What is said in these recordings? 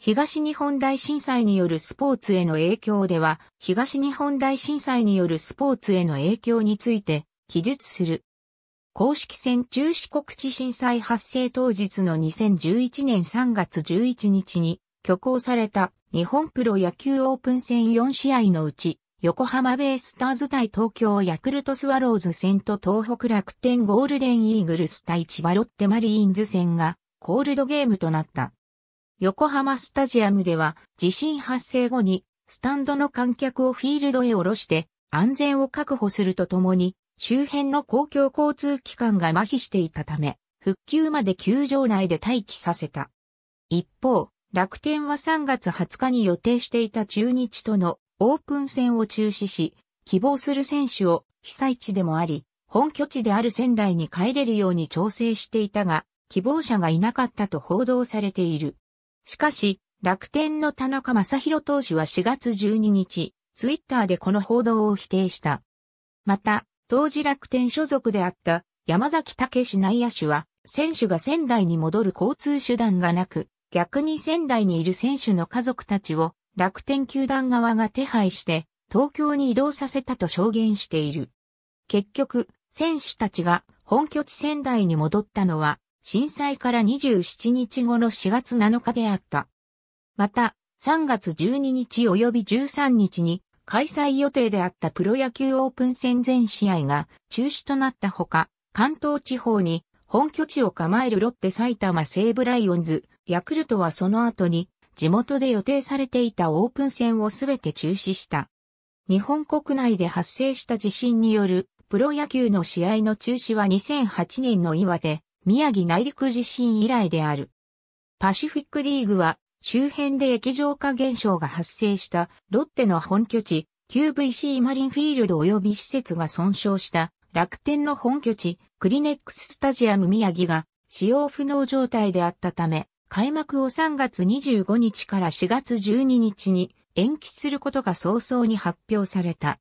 東日本大震災によるスポーツへの影響では、東日本大震災によるスポーツへの影響について記述する。公式戦中四国地震災発生当日の2011年3月11日に挙行された日本プロ野球オープン戦4試合のうち、横浜ベイスターズ対東京ヤクルトスワローズ戦と東北楽天ゴールデンイーグルス対千葉ロッテマリーンズ戦がコールドゲームとなった。横浜スタジアムでは地震発生後にスタンドの観客をフィールドへ下ろして安全を確保するとともに周辺の公共交通機関が麻痺していたため復旧まで球場内で待機させた。一方、楽天は3月20日に予定していた中日とのオープン戦を中止し、希望する選手を被災地でもあり、本拠地である仙台に帰れるように調整していたが、希望者がいなかったと報道されている。しかし、楽天の田中正宏投手は4月12日、ツイッターでこの報道を否定した。また、当時楽天所属であった山崎武史内野手は、選手が仙台に戻る交通手段がなく、逆に仙台にいる選手の家族たちを楽天球団側が手配して東京に移動させたと証言している。結局、選手たちが本拠地仙台に戻ったのは震災から27日後の4月7日であった。また、3月12日及び13日に開催予定であったプロ野球オープン戦全試合が中止となったほか、関東地方に本拠地を構えるロッテ埼玉西武ライオンズ、ヤクルトはその後に地元で予定されていたオープン戦をすべて中止した。日本国内で発生した地震によるプロ野球の試合の中止は2008年の岩手、宮城内陸地震以来である。パシフィックリーグは周辺で液状化現象が発生したロッテの本拠地 QVC マリンフィールド及び施設が損傷した楽天の本拠地クリネックススタジアム宮城が使用不能状態であったため開幕を3月25日から4月12日に延期することが早々に発表された。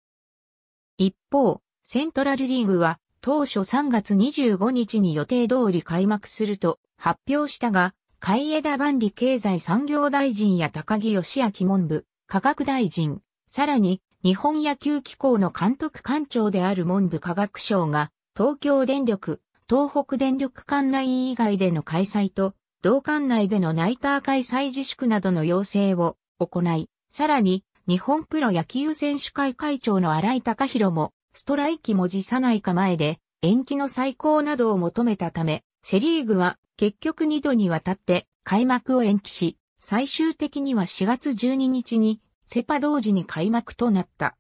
一方、セントラルリーグは当初3月25日に予定通り開幕すると発表したが、海江田万里経済産業大臣や高木義明文部、科学大臣、さらに日本野球機構の監督官庁である文部科学省が、東京電力、東北電力管内以外での開催と、同管内でのナイター開催自粛などの要請を行い、さらに日本プロ野球選手会会長の荒井隆弘もストライキも辞さない構えで、延期の再考などを求めたため、セリーグは結局2度にわたって開幕を延期し、最終的には4月12日にセパ同時に開幕となった。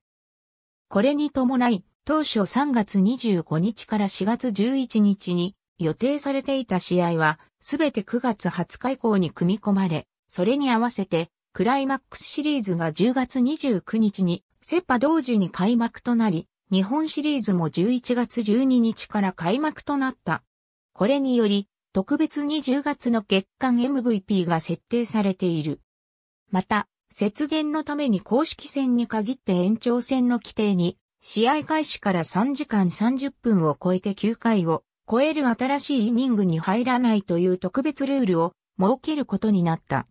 これに伴い、当初3月25日から4月11日に予定されていた試合は、すべて9月20日以降に組み込まれ、それに合わせて、クライマックスシリーズが10月29日に、セパ同時に開幕となり、日本シリーズも11月12日から開幕となった。これにより、特別20月の月間 MVP が設定されている。また、節電のために公式戦に限って延長戦の規定に、試合開始から3時間30分を超えて9回を超える新しいイニングに入らないという特別ルールを設けることになった。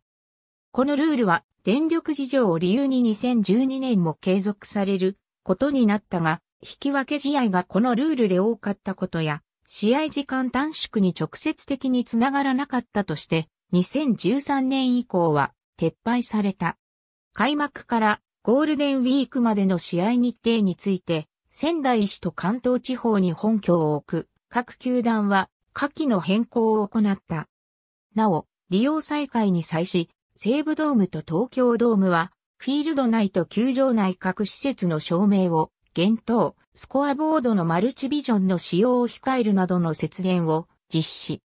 このルールは電力事情を理由に2012年も継続されることになったが、引き分け試合がこのルールで多かったことや、試合時間短縮に直接的につながらなかったとして、2013年以降は撤廃された。開幕からゴールデンウィークまでの試合日程について、仙台市と関東地方に本拠を置く各球団は下記の変更を行った。なお、利用再開に際し、西武ドームと東京ドームは、フィールド内と球場内各施設の照明を減等、スコアボードのマルチビジョンの使用を控えるなどの節電を実施。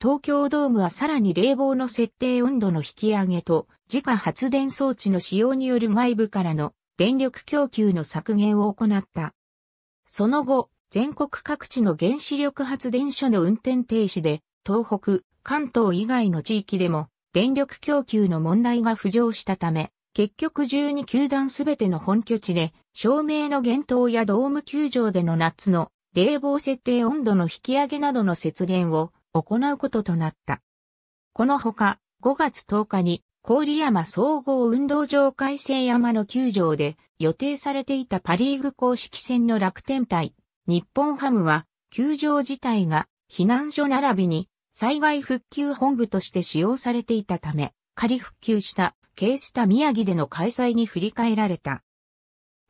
東京ドームはさらに冷房の設定温度の引き上げと自家発電装置の使用による外部からの電力供給の削減を行った。その後、全国各地の原子力発電所の運転停止で、東北、関東以外の地域でも電力供給の問題が浮上したため、結局12球団すべての本拠地で照明の減灯やドーム球場での夏の冷房設定温度の引き上げなどの節電を行うこととなった。このほか、5月10日に郡山総合運動場改正山の球場で予定されていたパリーグ公式戦の楽天対日本ハムは球場自体が避難所並びに災害復旧本部として使用されていたため仮復旧したケースタ宮城での開催に振り替えられた。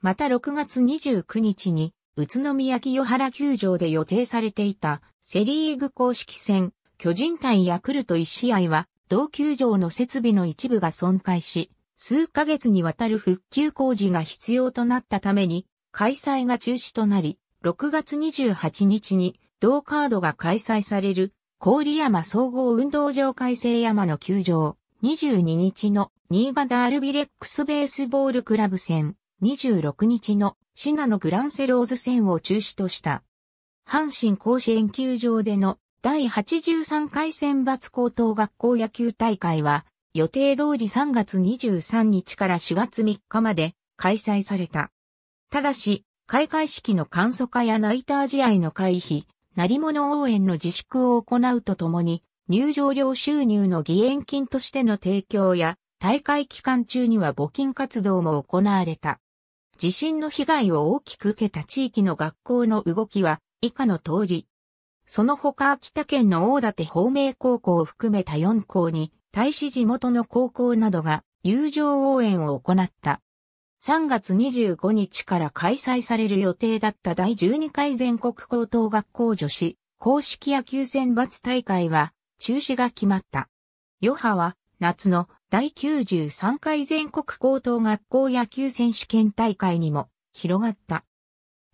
また6月29日に、宇都宮清原球場で予定されていたセリーグ公式戦、巨人対ヤクルト1試合は、同球場の設備の一部が損壊し、数ヶ月にわたる復旧工事が必要となったために、開催が中止となり、6月28日に、同カードが開催される、郡山総合運動場改正山の球場、22日の新潟アルビレックスベースボールクラブ戦、26日のシナのグランセローズ戦を中止とした。阪神甲子園球場での第83回選抜高等学校野球大会は予定通り3月23日から4月3日まで開催された。ただし、開会式の簡素化やナイター試合の回避、成物応援の自粛を行うとともに、入場料収入の義援金としての提供や、大会期間中には募金活動も行われた。地震の被害を大きく受けた地域の学校の動きは以下の通り。その他秋田県の大館方明高校を含めた4校に大使地元の高校などが友情応援を行った。3月25日から開催される予定だった第12回全国高等学校女子公式野球選抜大会は中止が決まった。余波は夏の第93回全国高等学校野球選手権大会にも広がった。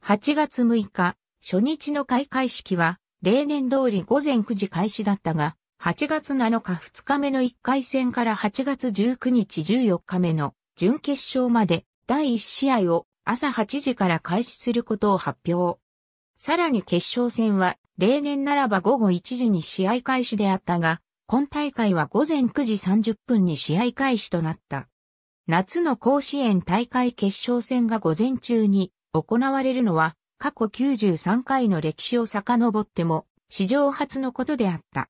8月6日、初日の開会式は、例年通り午前9時開始だったが、8月7日2日目の1回戦から8月19日14日目の準決勝まで第1試合を朝8時から開始することを発表。さらに決勝戦は例年ならば午後1時に試合開始であったが、今大会は午前9時30分に試合開始となった。夏の甲子園大会決勝戦が午前中に行われるのは過去93回の歴史を遡っても史上初のことであった。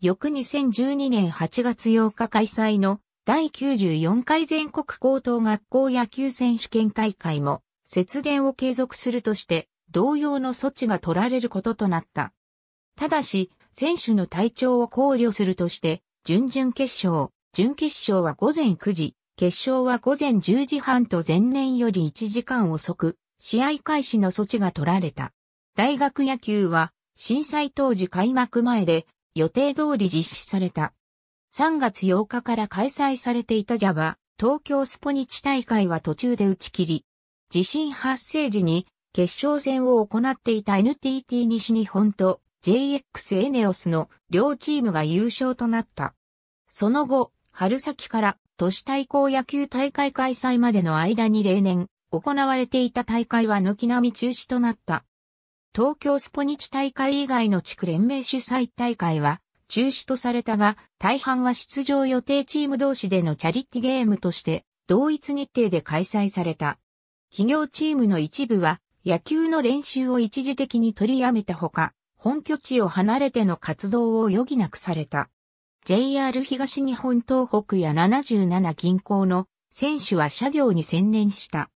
翌2012年8月8日開催の第94回全国高等学校野球選手権大会も節電を継続するとして同様の措置が取られることとなった。ただし、選手の体調を考慮するとして、準々決勝、準決勝は午前9時、決勝は午前10時半と前年より1時間遅く、試合開始の措置が取られた。大学野球は、震災当時開幕前で、予定通り実施された。3月8日から開催されていた JAVA、東京スポニチ大会は途中で打ち切り、地震発生時に決勝戦を行っていた NTT 西日本と JX エネオスの両チームが優勝となった。その後、春先から都市対抗野球大会開催までの間に例年行われていた大会は軒並み中止となった。東京スポニチ大会以外の地区連盟主催大会は中止とされたが、大半は出場予定チーム同士でのチャリティゲームとして同一日程で開催された。企業チームの一部は野球の練習を一時的に取りやめたほか、本拠地を離れての活動を余儀なくされた。JR 東日本東北や77銀行の選手は社業に専念した。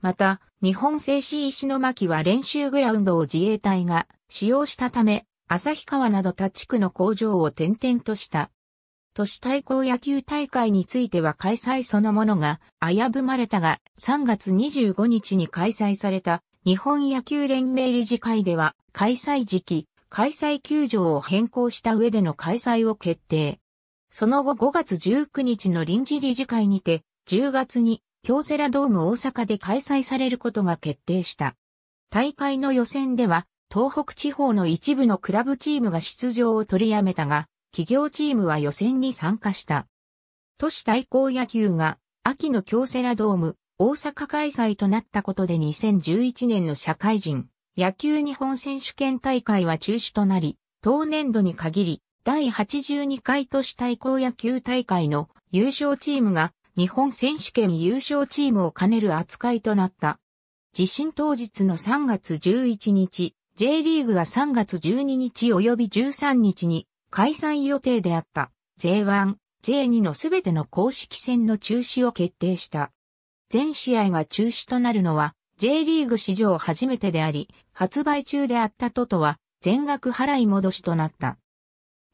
また、日本製紙石巻は練習グラウンドを自衛隊が使用したため、旭川など他地区の工場を転々とした。都市対抗野球大会については開催そのものが危ぶまれたが、3月25日に開催された日本野球連盟理事会では開催時期、開催球場を変更した上での開催を決定。その後5月19日の臨時理事会にて、10月に京セラドーム大阪で開催されることが決定した。大会の予選では、東北地方の一部のクラブチームが出場を取りやめたが、企業チームは予選に参加した。都市対抗野球が秋の京セラドーム大阪開催となったことで2011年の社会人野球日本選手権大会は中止となり、当年度に限り第82回都市対抗野球大会の優勝チームが日本選手権優勝チームを兼ねる扱いとなった。地震当日の3月11日、J リーグは3月12日及び13日に開催予定であった J1、J2 のすべての公式戦の中止を決定した。全試合が中止となるのは J リーグ史上初めてであり、発売中であったととは全額払い戻しとなった。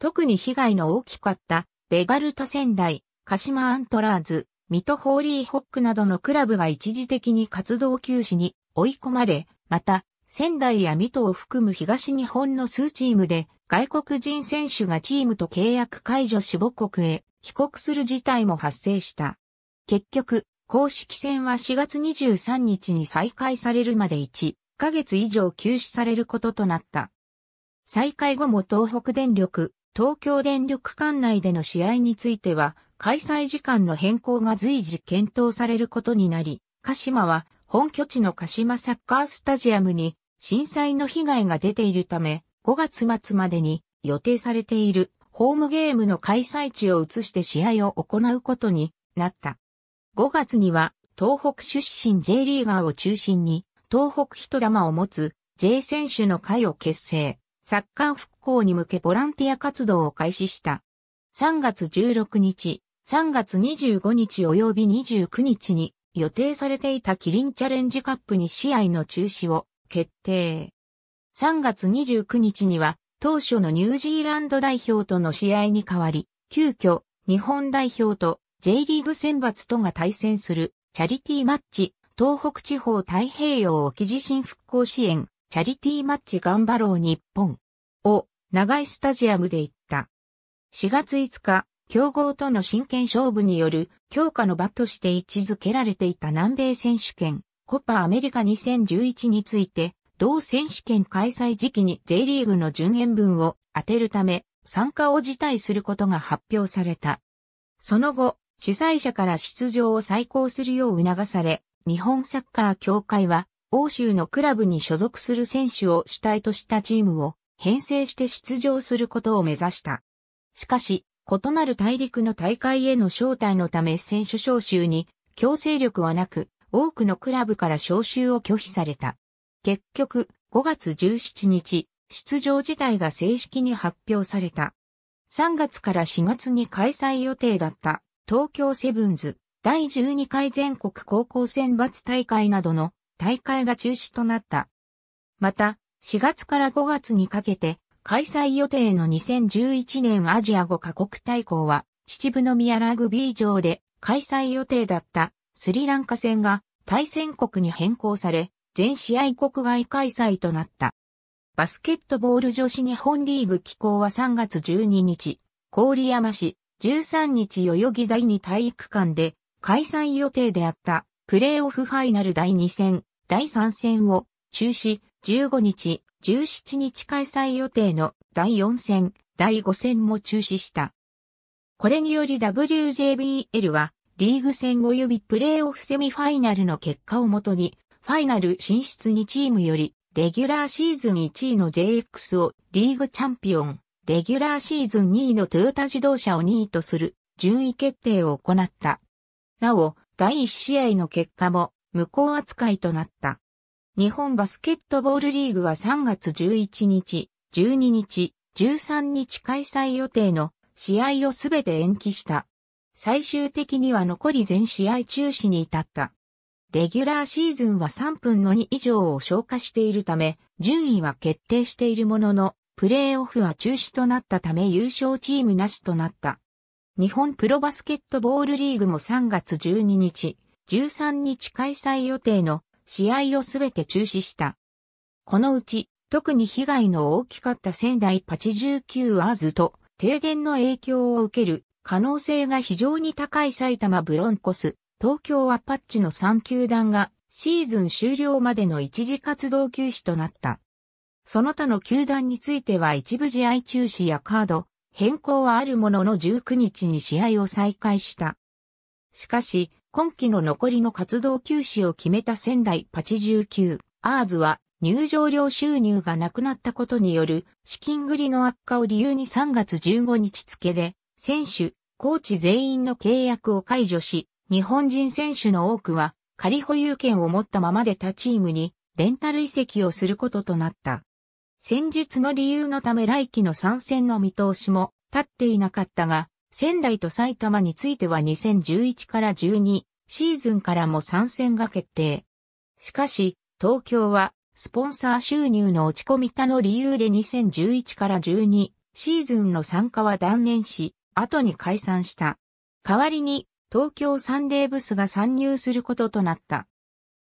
特に被害の大きかったベガルタ仙台、鹿島アントラーズ、水戸ホーリーホックなどのクラブが一時的に活動休止に追い込まれ、また、仙台や水戸を含む東日本の数チームで外国人選手がチームと契約解除し母国へ帰国する事態も発生した。結局、公式戦は4月23日に再開されるまで1ヶ月以上休止されることとなった。再開後も東北電力、東京電力管内での試合については、開催時間の変更が随時検討されることになり、鹿島は本拠地の鹿島サッカースタジアムに震災の被害が出ているため、5月末までに予定されているホームゲームの開催地を移して試合を行うことになった。5月には東北出身 J リーガーを中心に東北人玉を持つ J 選手の会を結成、サッカー復興に向けボランティア活動を開始した。3月16日、3月25日及び29日に予定されていたキリンチャレンジカップに試合の中止を決定。3月29日には当初のニュージーランド代表との試合に代わり、急遽日本代表と J リーグ選抜とが対戦するチャリティーマッチ、東北地方太平洋沖地震復興支援、チャリティーマッチ頑張ろう日本を長いスタジアムで行った。4月5日、競合との真剣勝負による強化の場として位置づけられていた南米選手権コパアメリカ2011について、同選手権開催時期に J リーグの順延分を当てるため参加を辞退することが発表された。その後、主催者から出場を再考するよう促され、日本サッカー協会は、欧州のクラブに所属する選手を主体としたチームを編成して出場することを目指した。しかし、異なる大陸の大会への招待のため選手招集に強制力はなく、多くのクラブから招集を拒否された。結局、5月17日、出場自体が正式に発表された。3月から4月に開催予定だった東京セブンズ、第12回全国高校選抜大会などの大会が中止となった。また、4月から5月にかけて、開催予定の2011年アジア5カ国大抗は、秩父宮ラグビー場で開催予定だったスリランカ戦が対戦国に変更され、全試合国外開催となった。バスケットボール女子日本リーグ機構は3月12日、郡山市13日代々木第2体育館で開催予定であったプレーオフファイナル第2戦、第3戦を中止、15日、17日開催予定の第4戦、第5戦も中止した。これにより WJBL はリーグ戦及びプレーオフセミファイナルの結果をもとに、ファイナル進出2チームより、レギュラーシーズン1位の JX をリーグチャンピオン、レギュラーシーズン2位のトヨタ自動車を2位とする順位決定を行った。なお、第1試合の結果も無効扱いとなった。日本バスケットボールリーグは3月11日、12日、13日開催予定の試合をすべて延期した。最終的には残り全試合中止に至った。レギュラーシーズンは3分の2以上を消化しているため、順位は決定しているものの、プレーオフは中止となったため優勝チームなしとなった。日本プロバスケットボールリーグも3月12日、13日開催予定の試合をすべて中止した。このうち、特に被害の大きかった仙台89アーズと停電の影響を受ける可能性が非常に高い埼玉ブロンコス、東京アパッチの3球団がシーズン終了までの一時活動休止となった。その他の球団については一部試合中止やカード、変更はあるものの19日に試合を再開した。しかし、今季の残りの活動休止を決めた仙台パチ9アーズは入場料収入がなくなったことによる資金繰りの悪化を理由に3月15日付で、選手、コーチ全員の契約を解除し、日本人選手の多くは仮保有権を持ったままで他チームにレンタル移籍をすることとなった。戦術の理由のため来期の参戦の見通しも立っていなかったが、仙台と埼玉については2011から12シーズンからも参戦が決定。しかし、東京はスポンサー収入の落ち込み他の理由で2011から12シーズンの参加は断念し、後に解散した。代わりに東京サンデーブスが参入することとなった。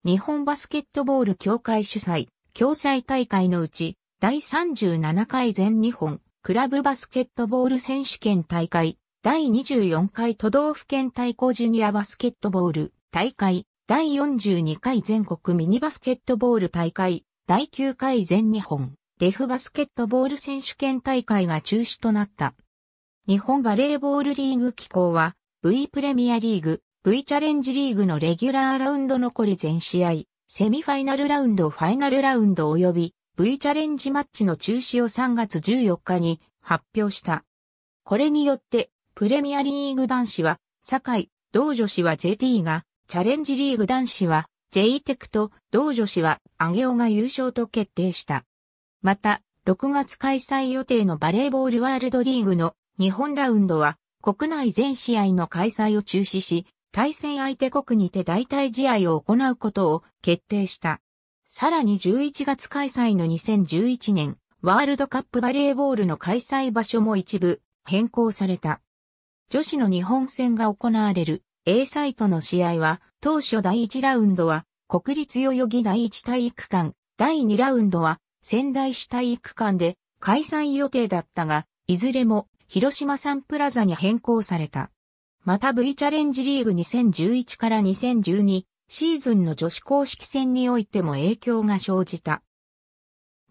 日本バスケットボール協会主催、共催大会のうち、第37回全日本クラブバスケットボール選手権大会、第24回都道府県対抗ジュニアバスケットボール大会、第42回全国ミニバスケットボール大会、第9回全日本デフバスケットボール選手権大会が中止となった。日本バレーボールリーグ機構は V プレミアリーグ、V チャレンジリーグのレギュラーラウンド残り全試合、セミファイナルラウンド、ファイナルラウンド及び V チャレンジマッチの中止を3月14日に発表した。これによって、プレミアリーグ男子は、酒井、同女子は JT が、チャレンジリーグ男子は、J テクと、同女子は、アゲオが優勝と決定した。また、6月開催予定のバレーボールワールドリーグの日本ラウンドは、国内全試合の開催を中止し、対戦相手国にて代替試合を行うことを決定した。さらに11月開催の2011年、ワールドカップバレーボールの開催場所も一部変更された。女子の日本戦が行われる A サイトの試合は、当初第1ラウンドは国立代々木第1体育館、第2ラウンドは仙台市体育館で開催予定だったが、いずれも広島サンプラザに変更された。また V チャレンジリーグ2011から2012シーズンの女子公式戦においても影響が生じた。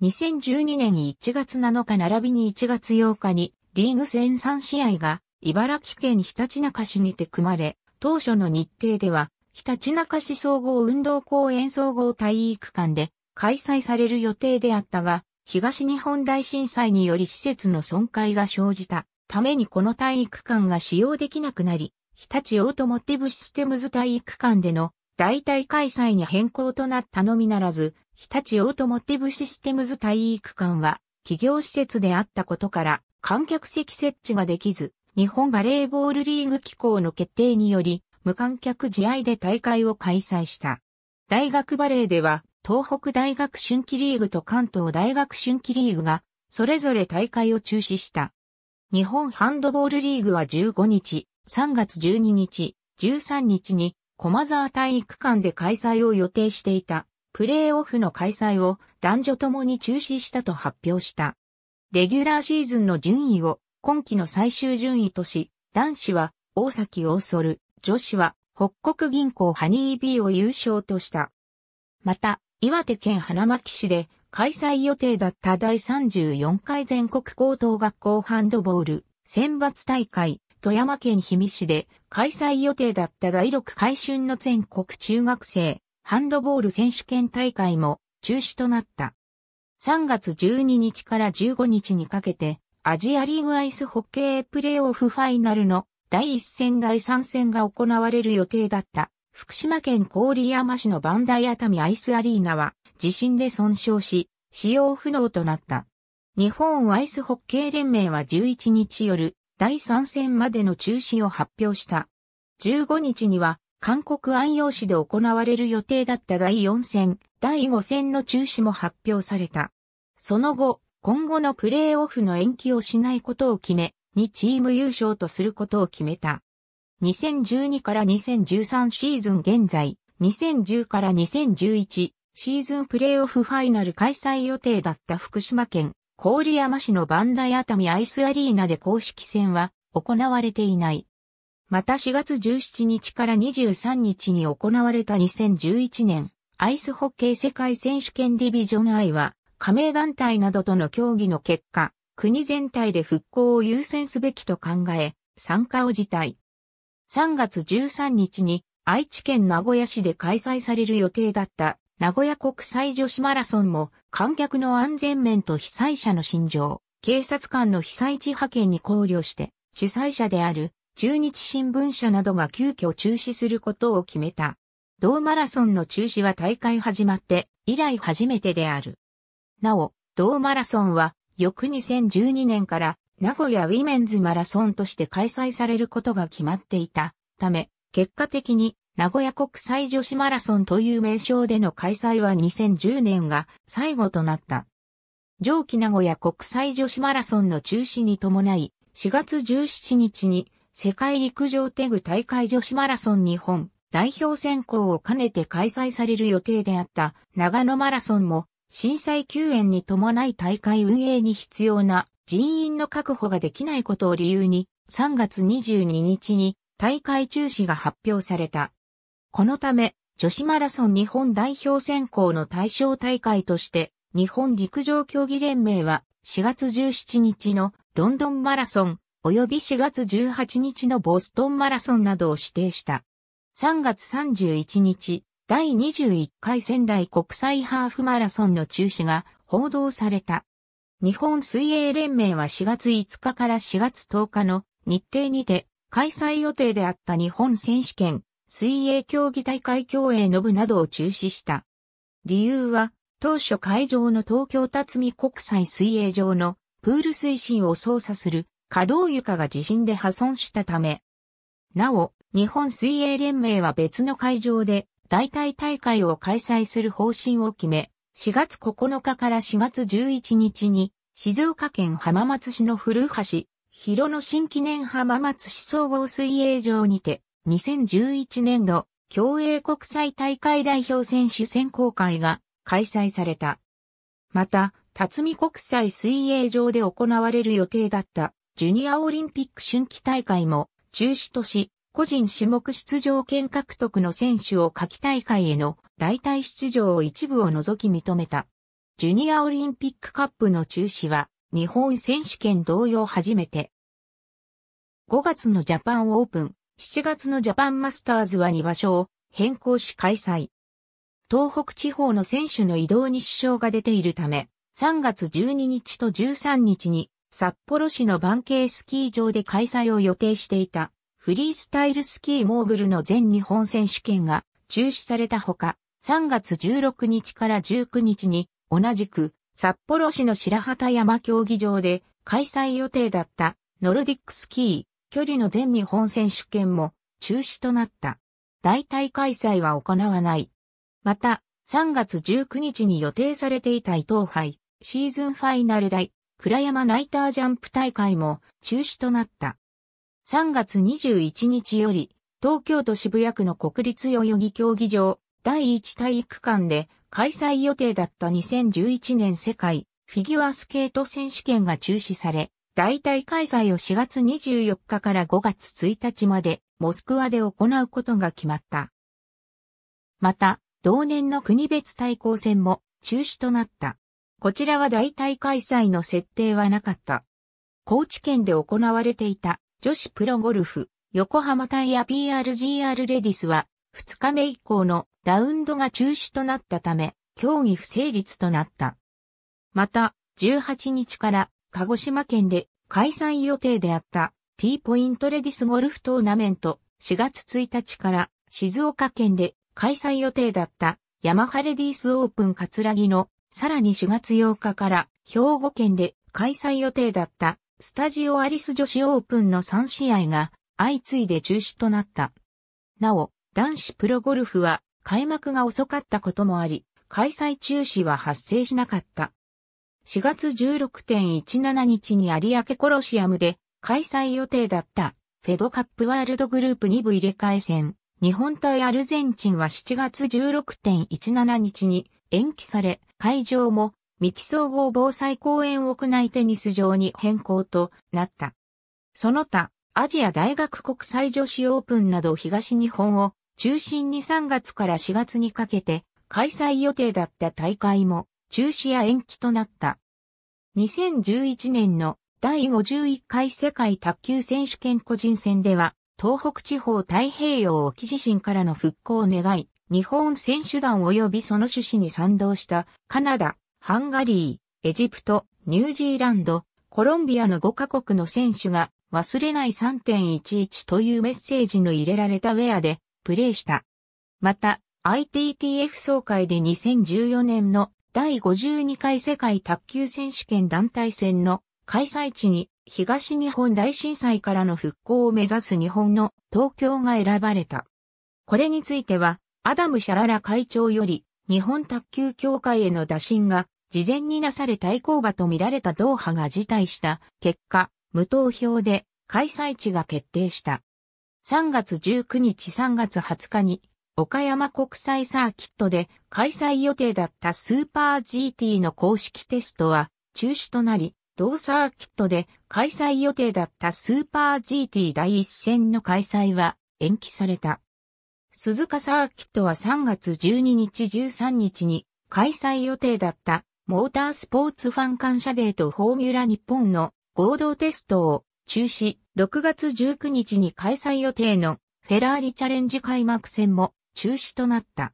2012年に1月7日並びに1月8日にリーグ戦3試合が茨城県ひたちなか市にて組まれ、当初の日程ではひたちなか市総合運動公園総合体育館で開催される予定であったが、東日本大震災により施設の損壊が生じたためにこの体育館が使用できなくなり、日立オートモティブシステムズ体育館での代替開催に変更となったのみならず、日立オートモティブシステムズ体育館は、企業施設であったことから、観客席設置ができず、日本バレーボールリーグ機構の決定により、無観客試合で大会を開催した。大学バレーでは、東北大学春季リーグと関東大学春季リーグが、それぞれ大会を中止した。日本ハンドボールリーグは15日、3月12日、13日に駒沢体育館で開催を予定していた、プレーオフの開催を男女ともに中止したと発表した。レギュラーシーズンの順位を今季の最終順位とし、男子は大崎をーソル、女子は北国銀行ハニービーを優勝とした。また、岩手県花巻市で開催予定だった第34回全国高等学校ハンドボール選抜大会富山県氷見市で開催予定だった第6回春の全国中学生ハンドボール選手権大会も中止となった。3月12日から15日にかけてアジアリーグアイスホッケープレーオフファイナルの第1戦第3戦が行われる予定だった福島県郡山市のバンダイ熱海アイスアリーナは地震で損傷し使用不能となった。日本アイスホッケー連盟は11日夜第3戦までの中止を発表した。15日には、韓国安陽市で行われる予定だった第4戦、第5戦の中止も発表された。その後、今後のプレーオフの延期をしないことを決め、2チーム優勝とすることを決めた。2012から2013シーズン現在、2010から2011シーズンプレーオフファイナル開催予定だった福島県郡山市のバンダイ熱海アイスアリーナで公式戦は行われていない。また4月17日から23日に行われた2011年アイスホッケー世界選手権ディビジョン I は加盟団体などとの協議の結果、国全体で復興を優先すべきと考え、参加を辞退。3月13日に愛知県名古屋市で開催される予定だった名古屋国際女子マラソンも観客の安全面と被災者の心情、警察官の被災地派遣に考慮して主催者である中日新聞社などが急遽中止することを決めた。同マラソンの中止は大会始まって以来初めてである。なお、同マラソンは翌2012年から名古屋ウィメンズマラソンとして開催されることが決まっていたため、結果的に名古屋国際女子マラソンという名称での開催は2010年が最後となった。上記名古屋国際女子マラソンの中止に伴い、4月17日に世界陸上テグ大会女子マラソン日本代表選考を兼ねて開催される予定であった長野マラソンも震災救援に伴い大会運営に必要な人員の確保ができないことを理由に3月22日に大会中止が発表された。このため、女子マラソン日本代表選考の対象大会として、日本陸上競技連盟は4月17日のロンドンマラソン及び4月18日のボストンマラソンなどを指定した。3月31日、第21回仙台国際ハーフマラソンの中止が報道された。日本水泳連盟は4月5日から4月10日の日程にて開催予定であった日本選手権水泳競技大会競泳の部などを中止した。理由は、当初会場の東京辰巳国際水泳場のプール推進を操作する稼働床が地震で破損したため。なお、日本水泳連盟は別の会場で代替大会を開催する方針を決め、4月9日から4月11日に静岡県浜松市の古橋、広野新記念浜松市総合水泳場にて2011年度、競泳国際大会代表選手選考会が開催された。また、辰巳国際水泳場で行われる予定だったジュニアオリンピック春季大会も中止とし、個人種目出場権獲得の選手を夏季大会への代替出場を一部を除き認めた。ジュニアオリンピックカップの中止は日本選手権同様初めて。5月のジャパンオープン7月のジャパンマスターズは2場所を変更し開催。東北地方の選手の移動に支障が出ているため、3月12日と13日に札幌市のケースキー場で開催を予定していたフリースタイルスキーモーグルの全日本選手権が中止されたほか、3月16日から19日に同じく札幌市の白旗山競技場で開催予定だったノルディックスキー、距離の全日本選手権も中止となった。大体開催は行わない。また、3月19日に予定されていた伊藤杯、シーズンファイナル大、倉山ナイタージャンプ大会も中止となった。3月21日より、東京都渋谷区の国立代々木競技場、第一体育館で開催予定だった2011年世界フィギュアスケート選手権が中止され、大体開催を4月24日から5月1日までモスクワで行うことが決まった。また、同年の国別対抗戦も中止となった。こちらは大体開催の設定はなかった。高知県で行われていた女子プロゴルフ横浜タイヤ PRGR レディスは2日目以降のラウンドが中止となったため競技不成立となった。また、18日から鹿児島県で開催予定であった T ポイントレディスゴルフトーナメント4月1日から静岡県で開催予定だったヤマハレディースオープンカツラギのさらに4月8日から兵庫県で開催予定だったスタジオアリス女子オープンの3試合が相次いで中止となった。なお、男子プロゴルフは開幕が遅かったこともあり、開催中止は発生しなかった。4月16.17日に有明コロシアムで開催予定だったフェドカップワールドグループ2部入れ替え戦。日本対アルゼンチンは7月16.17日に延期され、会場も三木総合防災公園屋内テニス場に変更となった。その他、アジア大学国際女子オープンなど東日本を中心に3月から4月にかけて開催予定だった大会も中止や延期となった。2011年の第51回世界卓球選手権個人戦では、東北地方太平洋沖地震からの復興を願い、日本選手団及びその趣旨に賛同したカナダ、ハンガリー、エジプト、ニュージーランド、コロンビアの5カ国の選手が忘れない3.11というメッセージの入れられたウェアでプレーした。また、ITTF 総会で2014年の第52回世界卓球選手権団体戦の開催地に東日本大震災からの復興を目指す日本の東京が選ばれた。これについては、アダム・シャララ会長より日本卓球協会への打診が事前になされ対抗馬と見られたドーハが辞退した結果、無投票で開催地が決定した。3月19日3月20日に岡山国際サーキットで開催予定だったスーパー GT の公式テストは中止となり、同サーキットで開催予定だったスーパー GT 第一戦の開催は延期された。鈴鹿サーキットは3月12日13日に開催予定だったモータースポーツファン感謝デーとフォーミュラ日本の合同テストを中止、6月19日に開催予定のフェラーリチャレンジ開幕戦も中止となった。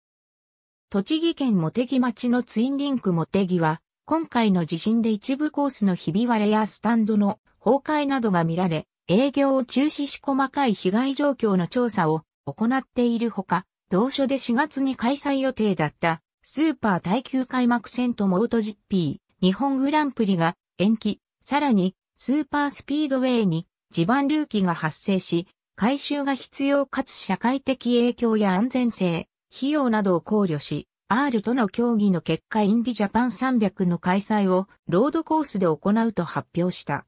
栃木県茂木町のツインリンク茂木は、今回の地震で一部コースのひび割れやスタンドの崩壊などが見られ、営業を中止し細かい被害状況の調査を行っているほか、同所で4月に開催予定だったスーパー耐久開幕戦とモート GP 日本グランプリが延期、さらにスーパースピードウェイに地盤隆起が発生し、改修が必要かつ社会的影響や安全性、費用などを考慮し、R との協議の結果インディジャパン300の開催をロードコースで行うと発表した。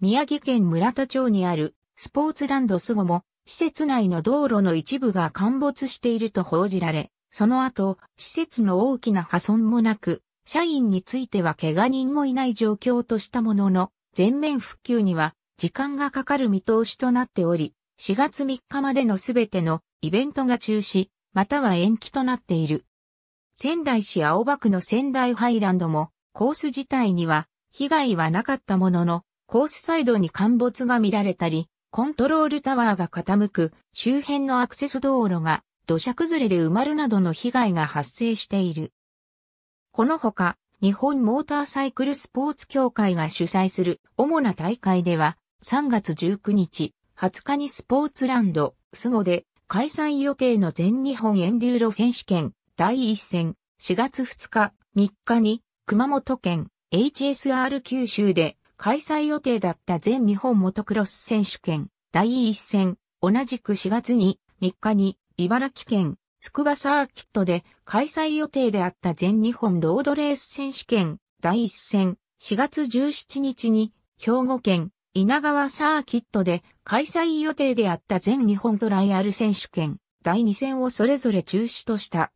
宮城県村田町にあるスポーツランドスゴも施設内の道路の一部が陥没していると報じられ、その後、施設の大きな破損もなく、社員については怪我人もいない状況としたものの、全面復旧には時間がかかる見通しとなっており、4月3日までのすべてのイベントが中止、または延期となっている。仙台市青葉区の仙台ハイランドも、コース自体には被害はなかったものの、コースサイドに陥没が見られたり、コントロールタワーが傾く周辺のアクセス道路が土砂崩れで埋まるなどの被害が発生している。このほか、日本モーターサイクルスポーツ協会が主催する主な大会では、3月19日、20日にスポーツランド、スゴで開催予定の全日本エンデューロ選手権第1戦、4月2日、3日に熊本県 HSR 九州で開催予定だった全日本モトクロス選手権第1戦、同じく4月に3日に茨城県筑波サーキットで開催予定であった全日本ロードレース選手権第1戦4月17日に兵庫県稲川サーキットで開催予定であった全日本トライアル選手権第2戦をそれぞれ中止とした。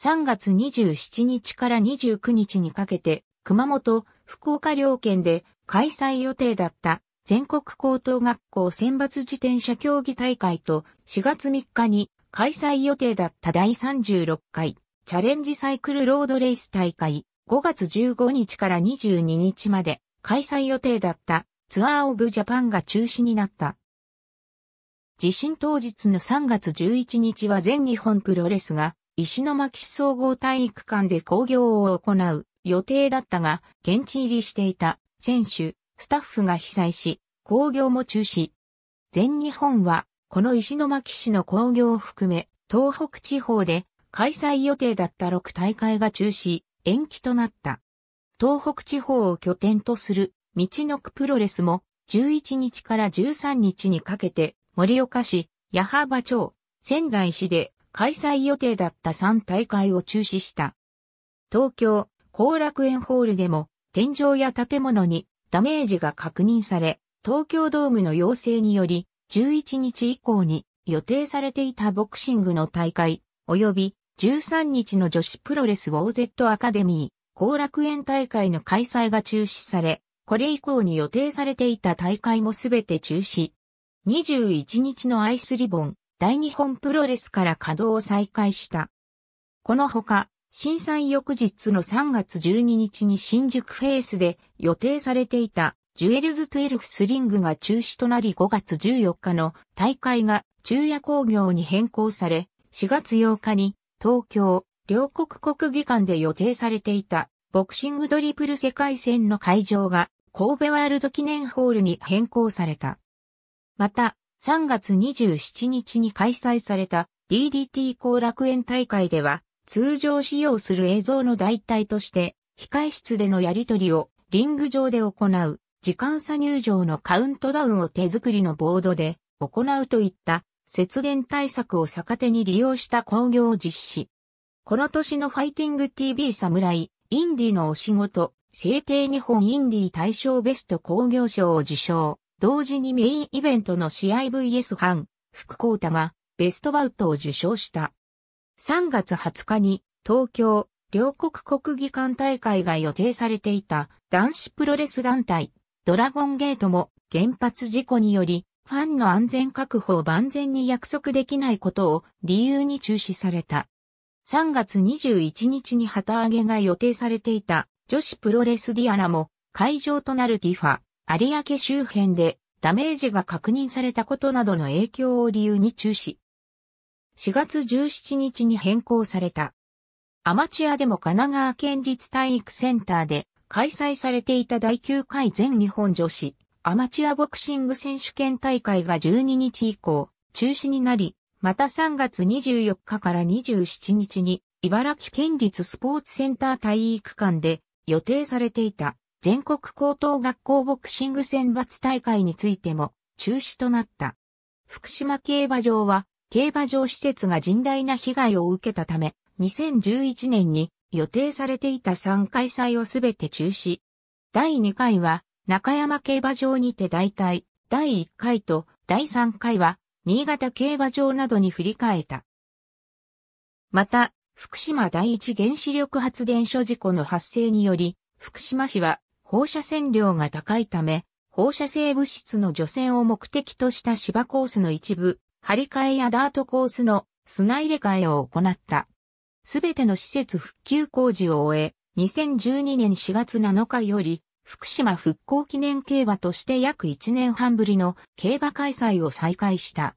3月27日から29日にかけて熊本、福岡両県で開催予定だった全国高等学校選抜自転車競技大会と4月3日に開催予定だった第36回チャレンジサイクルロードレース大会5月15日から22日まで開催予定だったツアーオブジャパンが中止になった。地震当日の3月11日は全日本プロレスが石巻市総合体育館で興行を行う予定だったが、現地入りしていた選手、スタッフが被災し、興行も中止。全日本は、この石巻市の興行を含め、東北地方で開催予定だった6大会が中止、延期となった。東北地方を拠点とする道のくプロレスも11日から13日にかけて森岡市、矢葉町、仙台市で開催予定だった3大会を中止した。東京、後楽園ホールでも天井や建物にダメージが確認され、東京ドームの要請により11日以降に予定されていたボクシングの大会、及び13日の女子プロレス OZ アカデミー、後楽園大会の開催が中止され、これ以降に予定されていた大会もすべて中止。21日のアイスリボン、大日本プロレスから稼働を再開した。このほか、震災翌日の3月12日に新宿フェイスで予定されていたジュエルズ12スリングが中止となり5月14日の大会が昼夜工業に変更され、4月8日に東京両国国技館で予定されていたボクシングドリプル世界戦の会場が神戸ワールド記念ホールに変更された。また、3月27日に開催された DDT 後楽園大会では、通常使用する映像の代替として、控室でのやり取りをリング上で行う、時間差入場のカウントダウンを手作りのボードで行うといった節電対策を逆手に利用した興行を実施。この年のファイティング TV 侍、インディのお仕事制定日本インディー大賞ベスト工業賞を受賞。同時にメインイベントの試合 VS 班、福光太がベストバウトを受賞した。3月20日に東京両国国技館大会が予定されていた男子プロレス団体ドラゴンゲートも原発事故によりファンの安全確保を万全に約束できないことを理由に中止された。3月21日に旗揚げが予定されていた女子プロレスディアナも会場となるディファ、有明周辺でダメージが確認されたことなどの影響を理由に中止。4月17日に変更された。アマチュアでも神奈川県立体育センターで開催されていた第9回全日本女子アマチュアボクシング選手権大会が12日以降中止になり、また3月24日から27日に茨城県立スポーツセンター体育館で予定されていた全国高等学校ボクシング選抜大会についても中止となった。福島競馬場は競馬場施設が甚大な被害を受けたため、2011年に予定されていた3開催をすべて中止。第2回は中山競馬場にて大体、第1回と第3回は新潟競馬場などに振り替えた。また、福島第一原子力発電所事故の発生により、福島市は放射線量が高いため、放射性物質の除染を目的とした芝コースの一部、張り替えやダートコースの砂入れ替えを行った。すべての施設復旧工事を終え、2012年4月7日より、福島復興記念競馬として約1年半ぶりの競馬開催を再開した。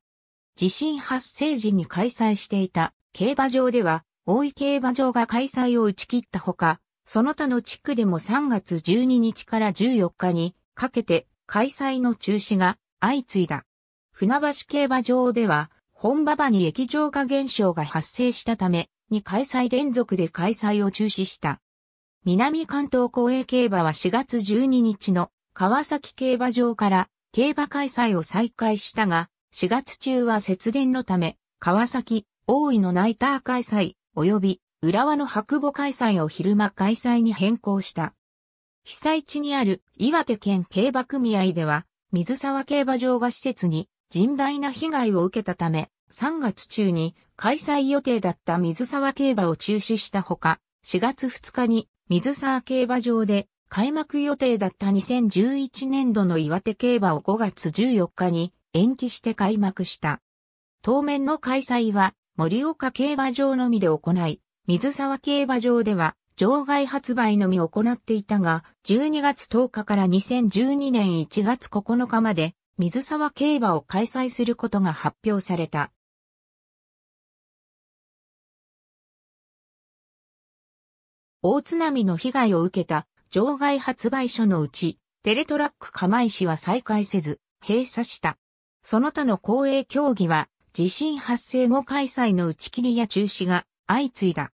地震発生時に開催していた競馬場では大井競馬場が開催を打ち切ったほか、その他の地区でも3月12日から14日にかけて開催の中止が相次いだ。船橋競馬場では本馬場に液状化現象が発生したため、に開催連続で開催を中止した。南関東公営競馬は4月12日の川崎競馬場から競馬開催を再開したが、4月中は節電のため、川崎、大井のナイター開催、及び浦和の白母開催を昼間開催に変更した。被災地にある岩手県競馬組合では、水沢競馬場が施設に甚大な被害を受けたため、3月中に開催予定だった水沢競馬を中止したほか、4月2日に水沢競馬場で開幕予定だった2011年度の岩手競馬を5月14日に延期して開幕した。当面の開催は盛岡競馬場のみで行い、水沢競馬場では場外発売のみ行っていたが、12月10日から2012年1月9日まで水沢競馬を開催することが発表された。大津波の被害を受けた場外発売所のうち、テレトラック釜石は再開せず、閉鎖した。その他の公営競技は地震発生後開催の打ち切りや中止が相次いだ。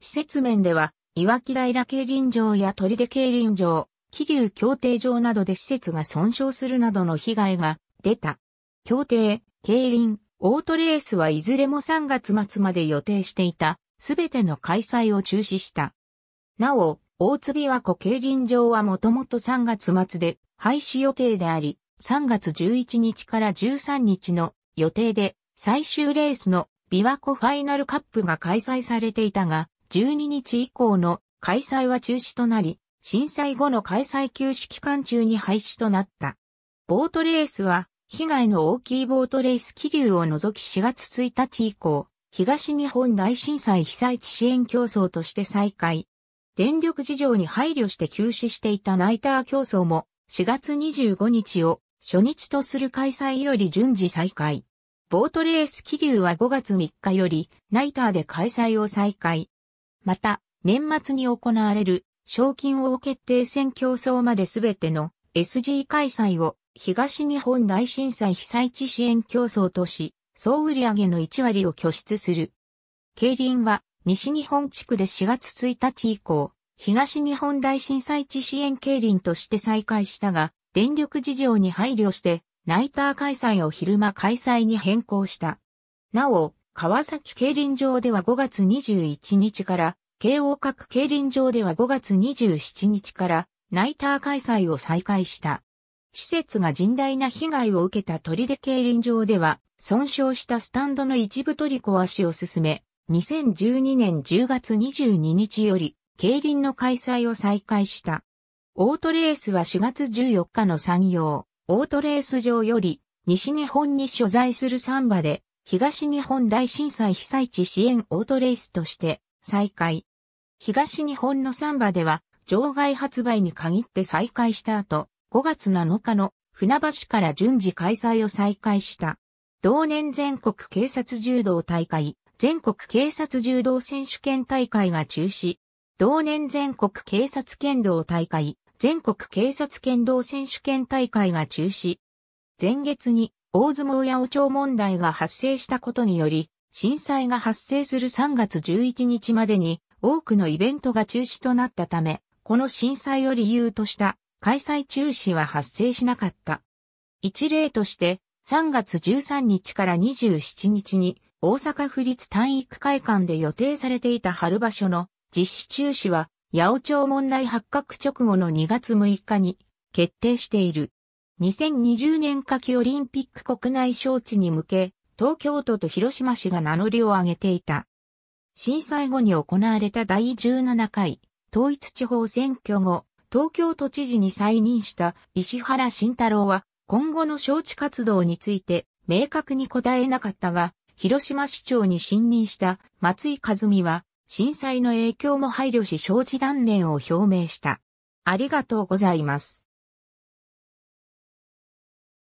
施設面では、岩木平競輪場や鳥出競輪場、桐生協定場などで施設が損傷するなどの被害が出た。協定、競輪、オートレースはいずれも3月末まで予定していた、すべての開催を中止した。なお、大津琵琶湖競輪場はもともと3月末で廃止予定であり、3月11日から13日の予定で最終レースの琵琶湖ファイナルカップが開催されていたが、12日以降の開催は中止となり、震災後の開催休止期間中に廃止となった。ボートレースは、被害の大きいボートレース気流を除き4月1日以降、東日本大震災被災地支援競争として再開。電力事情に配慮して休止していたナイター競争も4月25日を初日とする開催より順次再開。ボートレース気流は5月3日より、ナイターで開催を再開。また、年末に行われる、賞金王決定戦競争まで全ての SG 開催を、東日本大震災被災地支援競争とし、総売上の1割を拠出する。競輪は、西日本地区で4月1日以降、東日本大震災地支援競輪として再開したが、電力事情に配慮して、ナイター開催を昼間開催に変更した。なお、川崎競輪場では5月21日から、京王各競輪場では5月27日から、ナイター開催を再開した。施設が甚大な被害を受けた鳥出競輪場では、損傷したスタンドの一部取り壊しを進め、2012年10月22日より、競輪の開催を再開した。オートレースは4月14日の産業。オートレース場より西日本に所在するサンバで東日本大震災被災地支援オートレースとして再開。東日本のサンバでは場外発売に限って再開した後、5月7日の船橋から順次開催を再開した。同年全国警察柔道大会、全国警察柔道選手権大会が中止。同年全国警察剣道大会、全国警察剣道選手権大会が中止。前月に大相撲八百長問題が発生したことにより、震災が発生する3月11日までに多くのイベントが中止となったため、この震災を理由とした開催中止は発生しなかった。一例として、3月13日から27日に大阪府立体育会館で予定されていた春場所の実施中止は八百町問題発覚直後の2月6日に決定している。2020年夏季オリンピック国内招致に向け、東京都と広島市が名乗りを上げていた。震災後に行われた第17回統一地方選挙後、東京都知事に再任した石原慎太郎は、今後の招致活動について明確に答えなかったが、広島市長に信任した松井和美は、震災の影響も配慮し承知断念を表明した。ありがとうございます。